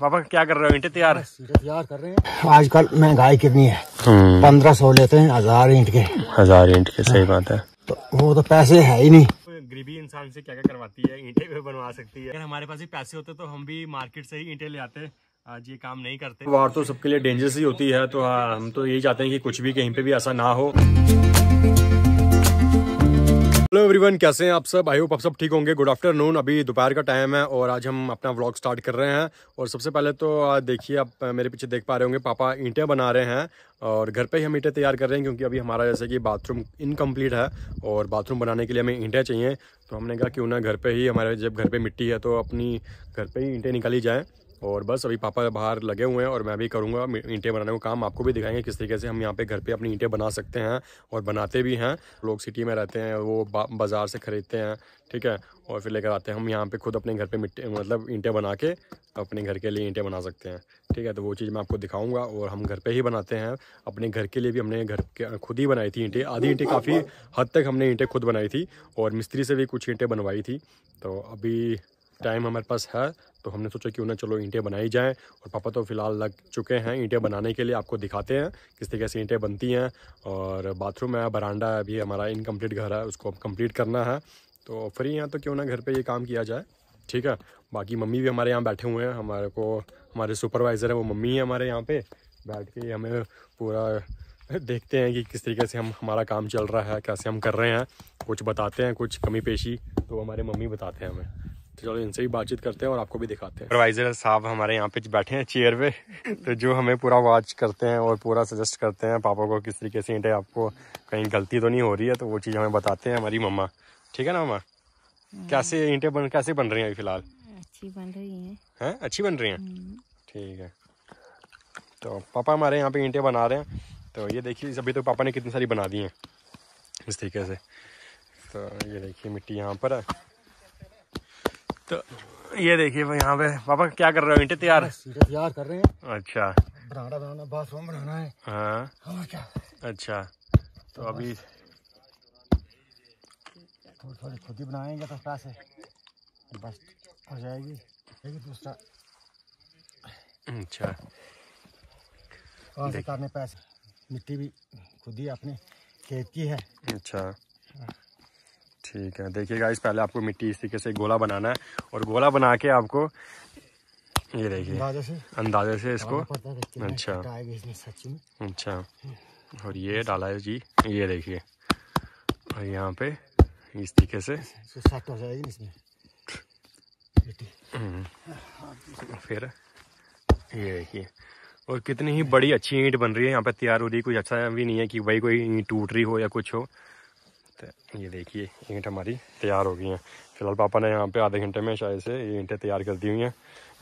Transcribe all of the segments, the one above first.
पापा क्या कर रहे हो ईंटे तैयार तैयार कर रहे हैं आजकल महंगाई कितनी है हम्म। पंद्रह सौ लेते हैं हजार ईंट के हजार ईंट के सही हाँ। बात है तो वो तो पैसे है ही नहीं गरीबी इंसान से क्या क्या करवाती है ईंटे भी बनवा सकती है अगर हमारे पास ही पैसे होते तो हम भी मार्केट से ही ईंटे ले आते आज ये काम नहीं करते वार तो सबके लिए डेंजरस ही होती है तो हाँ, हम तो यही चाहते हैं कि कुछ भी कहीं पे भी ऐसा ना हो हेलो एवरीवन कैसे हैं आप सब आई होप आप सब ठीक होंगे गुड आफ्टरनून अभी दोपहर का टाइम है और आज हम अपना व्लॉग स्टार्ट कर रहे हैं और सबसे पहले तो देखिए आप मेरे पीछे देख पा रहे होंगे पापा ईंटें बना रहे हैं और घर पे ही हम ईंटें तैयार कर रहे हैं क्योंकि अभी हमारा जैसे कि बाथरूम इनकम्प्लीट है और बाथरूम बनाने के लिए हमें ईंटें चाहिए तो हमने कहा क्यों ना घर पर ही हमारे जब घर पर मिट्टी है तो अपनी घर पर ही ईंटें निकाली जाएँ और बस अभी पापा बाहर लगे हुए हैं और मैं भी करूँगा ईंटें बनाने का काम आपको भी दिखाएंगे किस तरीके से हम यहाँ पे घर पे अपनी ईंटें बना सकते हैं और बनाते भी हैं लोग सिटी में रहते हैं वो बाज़ार से ख़रीदते हैं ठीक है और फिर लेकर आते हैं हम यहाँ पे खुद अपने घर पे मिट्टी मतलब ईंटें बना के अपने घर के लिए ईंटें बना सकते हैं ठीक है तो वो चीज़ मैं आपको दिखाऊंगा और हम घर पे ही बनाते हैं अपने घर के लिए भी हमने घर के खुद ही बनाई थी ईंटें आधी ईंटें काफ़ी हद तक हमने ईंटें खुद बनाई थी और मिस्त्री से भी कुछ ईंटें बनवाई थी तो अभी टाइम हमारे पास है तो हमने सोचा क्यों ना चलो ईंटें बनाई जाएं और पापा तो फ़िलहाल लग चुके हैं ईंटें बनाने के लिए आपको दिखाते हैं किस तरीके से ईंटें बनती हैं और बाथरूम है बरांडा है अभी हमारा इनकम्प्लीट घर है उसको अब कम्प्लीट करना है तो फ्री हैं तो क्यों ना घर पर ये काम किया जाए ठीक है बाकी मम्मी भी हमारे यहाँ बैठे हुए हैं हमारे को हमारे सुपरवाइज़र है वो मम्मी है हमारे यहाँ पर बैठ के हमें पूरा देखते हैं कि किस तरीके से हम हमारा काम चल रहा है कैसे हम कर रहे हैं कुछ बताते हैं कुछ कमी पेशी तो हमारे मम्मी बताते हैं हमें तो चलो इनसे भी बातचीत करते हैं और आपको भी दिखाते हैं सुपरवाइजर साहब हमारे यहाँ पे बैठे हैं चेयर पे तो जो हमें पूरा वॉच करते हैं और पूरा सजेस्ट करते हैं पापा को किस तरीके से इंटे आपको कहीं गलती तो नहीं हो रही है तो वो चीज़ हमें बताते हैं हमारी मम्मा ठीक है ना मम्मा हाँ। कैसे इंटे बन कैसे बन रही हैं फिलहाल अच्छी बन रही अच्छी बन रही हैं हम्म। ठीक है तो पापा हमारे यहाँ पे ईंटे बना रहे हैं तो ये देखिए अभी तो पापा ने कितनी सारी बना दी हैं इस तरीके से तो ये देखिए मिट्टी यहाँ पर है तो ये देखिए भाई यहाँ पे पापा क्या कर रहे हो ईंटे तैयार तैयार कर रहे हैं अच्छा बनाना बनाना बाथरूम बनाना है हाँ और क्या अच्छा तो, तो अभी थोड़ी थोड़ी खुद ही बनाएंगे तो सस्ता से बस हो जाएगी लेकिन दूसरा अच्छा और पैसे मिट्टी भी खुद ही अपने खेत की है अच्छा हाँ। ठीक है देखिएगा इस पहले आपको मिट्टी इस तरीके से गोला बनाना है और गोला बना के आपको ये देखिए अंदाजे से इसको अच्छा अच्छा हम्म। और ये डाला है जी ये देखिए और यहाँ पे इस तरीके से हम्म। फिर ये देखिए और कितनी ही बड़ी अच्छी ईंट बन रही है यहाँ पे तैयार हो रही है कुछ अच्छा भी नहीं है कि भाई कोई टूट रही हो या कुछ हो तो ये देखिए ईंट हमारी तैयार हो गई हैं फिलहाल पापा ने यहाँ पे आधे घंटे में शायद से ये ईंटें तैयार कर दी हुई हैं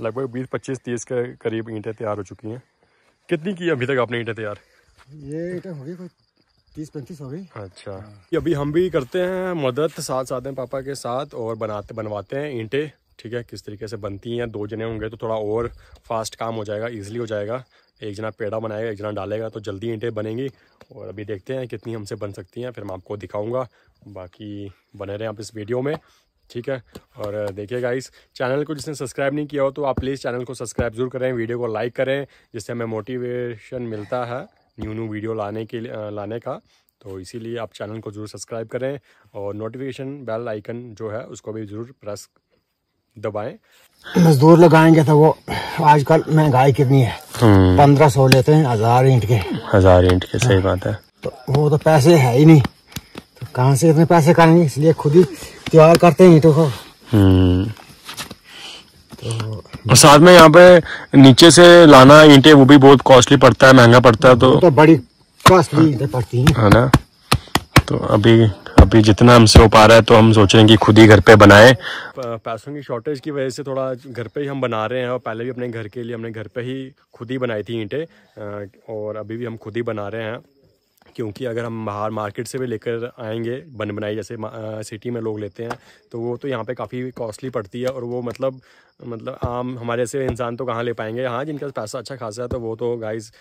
लगभग बीस पच्चीस तीस के करीब ईंटें तैयार हो चुकी हैं कितनी की अभी तक आपने ईंटें तैयार ये ईंटें हो गई तीस पैंतीस हो गई अच्छा हाँ। अभी हम भी करते हैं मदद साथ साथ हैं पापा के साथ और बनाते बनवाते हैं ईंटें ठीक है किस तरीके से बनती हैं दो जने होंगे तो थोड़ा और फास्ट काम हो जाएगा ईजिली हो जाएगा एक जना पेड़ा बनाएगा एक जना डालेगा तो जल्दी ईंटें बनेंगी और अभी देखते हैं कितनी हमसे बन सकती हैं फिर मैं आपको दिखाऊंगा बाकी बने रहें आप इस वीडियो में ठीक है और देखिएगा इस चैनल को जिसने सब्सक्राइब नहीं किया हो तो आप प्लीज़ चैनल को सब्सक्राइब जरूर करें वीडियो को लाइक करें जिससे हमें मोटिवेशन मिलता है न्यू न्यू वीडियो लाने के लाने का तो इसीलिए आप चैनल को ज़रूर सब्सक्राइब करें और नोटिफिकेशन बेल आइकन जो है उसको भी ज़रूर प्रेस दबाए मजदूर लगाएंगे तो वो आजकल महंगाई कितनी है हम्म। पंद्रह सौ लेते हैं हजार इंट के हजार इंट के सही हाँ। बात है तो वो तो पैसे है ही नहीं तो कहाँ से इतने पैसे करेंगे इसलिए खुद ही तैयार करते हैं ईटों को हम्म। तो और साथ में यहाँ पे नीचे से लाना ईंटे वो भी बहुत कॉस्टली पड़ता है महंगा पड़ता है तो, तो बड़ी कॉस्टली हाँ। पड़ती है हाँ ना तो अभी अभी जितना हमसे हो पा रहा है तो हम सोच रहे हैं कि खुद ही घर पे बनाएं पैसों की शॉर्टेज की वजह से थोड़ा घर पे ही हम बना रहे हैं और पहले भी अपने घर के लिए हमने घर पे ही खुद ही बनाई थी ईंटें और अभी भी हम खुद ही बना रहे हैं क्योंकि अगर हम बाहर मार्केट से भी लेकर आएंगे बन बनाई जैसे सिटी में लोग लेते हैं तो वो तो यहाँ पे काफ़ी कॉस्टली पड़ती है और वो मतलब मतलब आम हमारे से इंसान तो कहाँ ले पाएंगे हाँ जिनका पैसा अच्छा खासा है तो वो तो गाइस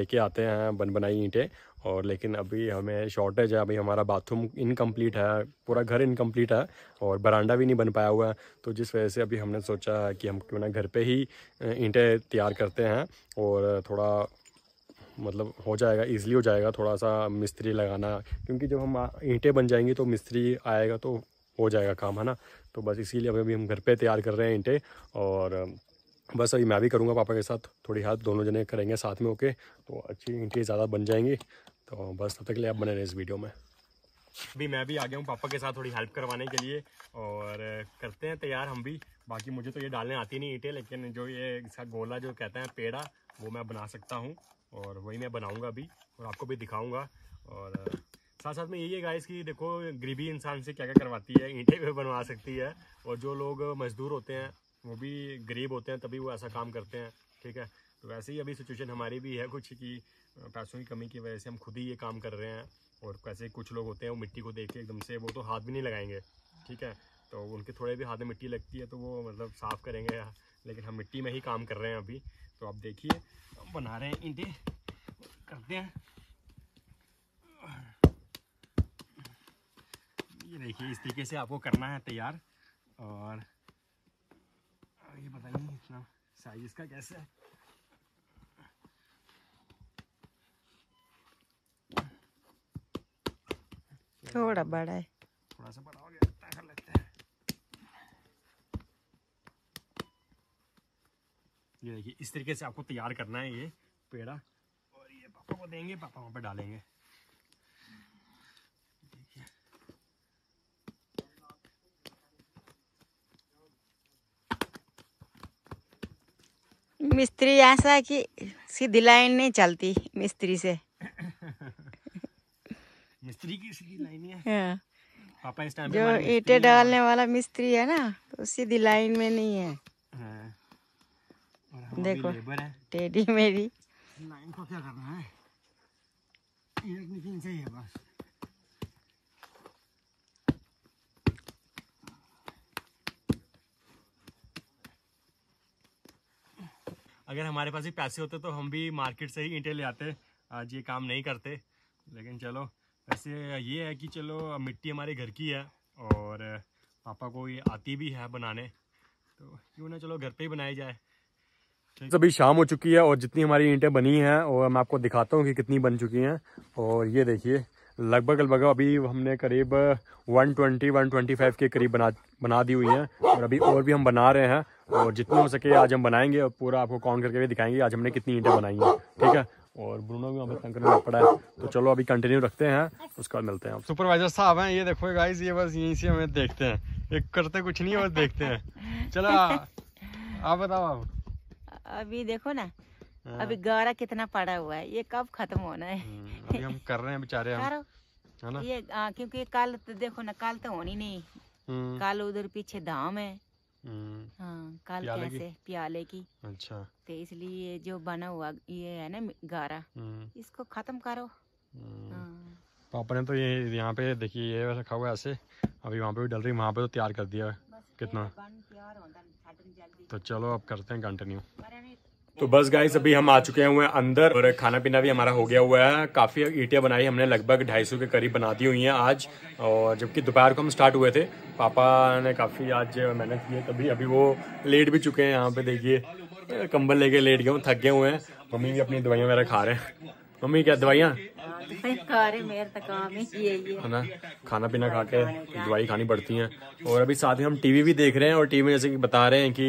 लेके आते हैं बन बनाई ईंटें और लेकिन अभी हमें शॉर्टेज है अभी हमारा बाथरूम इनकम्प्लीट है पूरा घर इनकम्प्लीट है और बरांडा भी नहीं बन पाया हुआ है तो जिस वजह से अभी हमने सोचा है कि हम क्यों ना घर पे ही ईंटें तैयार करते हैं और थोड़ा मतलब हो जाएगा ईजिली हो जाएगा थोड़ा सा मिस्त्री लगाना क्योंकि जब हम ईंटें बन जाएंगी तो मिस्त्री आएगा तो हो जाएगा काम है ना तो बस इसीलिए अभी अभी हम घर पे तैयार कर रहे हैं ईंटें और बस अभी मैं भी करूँगा पापा के साथ थोड़ी हेल्प दोनों जने करेंगे साथ में होके तो अच्छी ईंटें ज़्यादा बन जाएंगी तो बस तब तक के लिए आप बने रहें इस वीडियो में अभी मैं भी आ गया हूँ पापा के साथ थोड़ी हेल्प करवाने के लिए और करते हैं तैयार हम भी बाकी मुझे तो ये डालने आती नहीं ईंटें लेकिन जो ये इसका गोला जो कहते हैं पेड़ा वो मैं बना सकता हूँ और वही मैं बनाऊँगा अभी और आपको भी दिखाऊँगा और साथ साथ में यही है गाइस कि देखो गरीबी इंसान से क्या क्या करवाती है ईंटें भी बनवा सकती है और जो लोग मजदूर होते हैं वो भी गरीब होते हैं तभी वो ऐसा काम करते हैं ठीक है तो वैसे ही अभी सिचुएशन हमारी भी है कुछ कि पैसों की कमी की वजह से हम खुद ही ये काम कर रहे हैं और कैसे कुछ लोग होते हैं वो मिट्टी को देख के एकदम से वो तो हाथ भी नहीं लगाएंगे ठीक है तो उनके थोड़े भी हाथ में मिट्टी लगती है तो वो मतलब साफ़ करेंगे लेकिन हम मिट्टी में ही काम कर रहे हैं अभी तो आप देखिए बना रहे हैं ईंटे करते हैं ये देखिए इस तरीके से आपको करना है तैयार और ये पता नहीं इतना साइज इसका कैसा है थोड़ा बड़ा है थोड़ा सा बड़ा हो गया कर लेते हैं ये देखिए इस तरीके से आपको तैयार करना है ये पेड़ा और ये पापा को देंगे पापा वहां पे डालेंगे मिस्त्री ऐसा है कि सीधी लाइन नहीं चलती मिस्त्री से मिस्त्री की सीधी लाइन है हाँ। पापा इस टाइम जो ईटे डालने वाला मिस्त्री है ना तो सीधी लाइन में नहीं है हाँ। देखो टेडी मेरी लाइन को क्या करना है एक निकल चाहिए बस अगर हमारे पास ही पैसे होते तो हम भी मार्केट से ही ईंटें ले आते आज ये काम नहीं करते लेकिन चलो वैसे ये है कि चलो मिट्टी हमारे घर की है और पापा को ये आती भी है बनाने तो क्यों ना चलो घर पे ही बनाई जाए अभी शाम हो चुकी है और जितनी हमारी ईंटें बनी हैं और मैं आपको दिखाता हूँ कि कितनी बन चुकी हैं और ये देखिए लगभग लगभग अभी हमने करीब 120 125 के करीब बना बना दी हुई हैं और अभी और भी हम बना रहे हैं और जितनी हो सके आज हम बनाएंगे और पूरा आपको काउंट करके भी दिखाएंगे आज हमने कितनी ईंटें बनाई हैं ठीक है और ब्रूनो भी वहाँ पर करना पड़ा है तो चलो अभी कंटिन्यू रखते हैं उसके बाद मिलते हैं सुपरवाइजर साहब हैं ये देखो गाइस ये बस यहीं से हमें देखते हैं एक करते कुछ नहीं बस देखते हैं चलो आप बताओ आप अभी देखो ना हाँ। अभी गारा कितना पड़ा हुआ है ये कब खत्म होना है हम्म, अभी हम कर रहे हैं बेचारे हम है ना ये क्योंकि कल तो देखो ना कल तो होनी नहीं हम्म। कल उधर पीछे धाम है हम्म। हाँ कल प्याले कैसे की? प्याले की अच्छा तो इसलिए जो बना हुआ ये है ना गारा हम्म। इसको खत्म करो हम्म। हाँ। पापा ने तो ये यहाँ पे देखिए ये रखा हुआ ऐसे अभी वहाँ पे भी डल रही वहाँ पे तो तैयार कर दिया कितना तो चलो अब करते हैं कंटिन्यू तो बस गाइस अभी हम आ चुके हुए हैं अंदर और खाना पीना भी हमारा हो गया हुआ है काफ़ी ईटियाँ बनाई हमने लगभग ढाई सौ के करीब बना दी हुई हैं आज और जबकि दोपहर को हम स्टार्ट हुए थे पापा ने काफ़ी आज मेहनत की है तभी अभी वो लेट भी चुके हैं यहाँ पे देखिए कंबल लेके लेट गए थक गए हुए हैं मम्मी भी अपनी दवाइयाँ वगैरह खा रहे हैं मम्मी क्या दवाइयाँ तो है ना खाना पीना खा के दवाई खानी पड़ती है और अभी साथ ही हम टीवी भी देख रहे हैं और टीवी में जैसे कि बता रहे हैं कि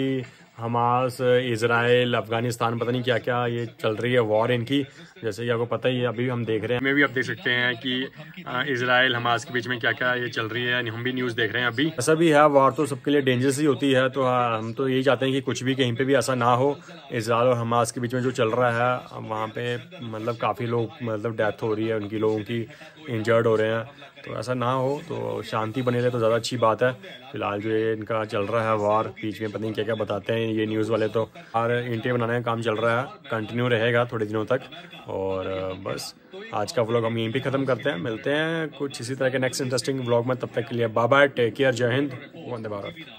हमास इसराइल अफगानिस्तान पता नहीं क्या क्या ये चल रही है वॉर इनकी जैसे कि आपको पता ही है अभी हम देख रहे हैं हमें भी आप देख सकते हैं कि इसराइल हमास के बीच में क्या क्या ये चल रही है हम भी न्यूज़ देख रहे हैं अभी ऐसा भी है वॉर तो सबके लिए डेंजरस ही होती है तो हाँ, हम तो यही चाहते हैं कि कुछ भी कहीं पर भी ऐसा ना हो इसराइल और हमास के बीच में जो चल रहा है वहाँ पर मतलब काफ़ी लोग मतलब डेथ हो रही है उनकी लोगों की इंजर्ड हो रहे हैं तो ऐसा ना हो तो शांति बने रहे तो ज़्यादा अच्छी बात है फिलहाल जो ये इनका चल रहा है वार बीच में पता नहीं क्या क्या बताते हैं ये न्यूज़ वाले तो हर इंटे बनाने का काम चल रहा है कंटिन्यू रहेगा थोड़े दिनों तक और बस आज का व्लॉग हम यहीं पर ख़त्म करते हैं मिलते हैं कुछ इसी तरह के नेक्स्ट इंटरेस्टिंग ब्लॉग में तब तक के लिए बाय टेक केयर जय हिंद वंदे भारत